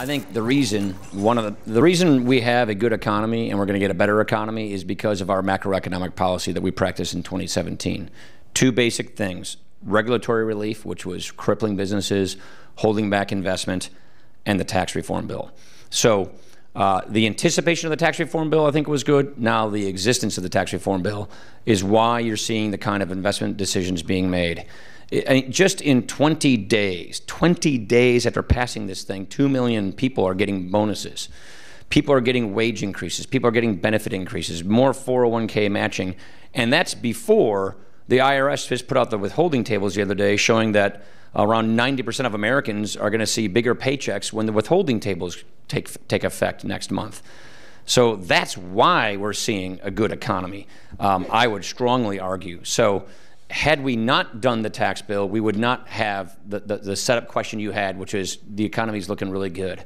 I think the reason one of the, the reason we have a good economy and we're going to get a better economy is because of our macroeconomic policy that we practiced in 2017. Two basic things: regulatory relief, which was crippling businesses, holding back investment, and the tax reform bill. So. Uh, the anticipation of the tax reform bill, I think, was good. Now, the existence of the tax reform bill is why you're seeing the kind of investment decisions being made. I mean, just in 20 days, 20 days after passing this thing, 2 million people are getting bonuses. People are getting wage increases. People are getting benefit increases, more 401k matching. And that's before the IRS just put out the withholding tables the other day showing that around 90% of Americans are going to see bigger paychecks when the withholding tables take, take effect next month. So that's why we're seeing a good economy, um, I would strongly argue. So had we not done the tax bill, we would not have the, the, the setup question you had, which is the economy is looking really good.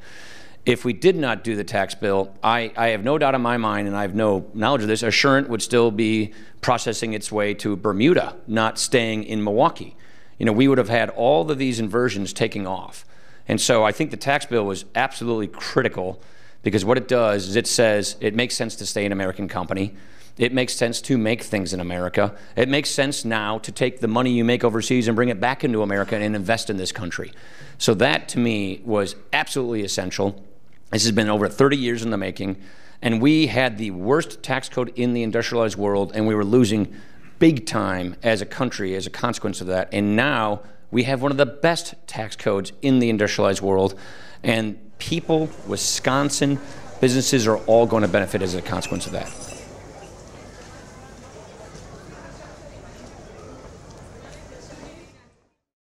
If we did not do the tax bill, I, I have no doubt in my mind, and I have no knowledge of this, Assurant would still be processing its way to Bermuda, not staying in Milwaukee. You know, we would have had all of these inversions taking off. And so I think the tax bill was absolutely critical because what it does is it says it makes sense to stay an American company. It makes sense to make things in America. It makes sense now to take the money you make overseas and bring it back into America and invest in this country. So that to me was absolutely essential. This has been over 30 years in the making, and we had the worst tax code in the industrialized world, and we were losing big time as a country as a consequence of that. And now we have one of the best tax codes in the industrialized world, and people, Wisconsin, businesses are all going to benefit as a consequence of that.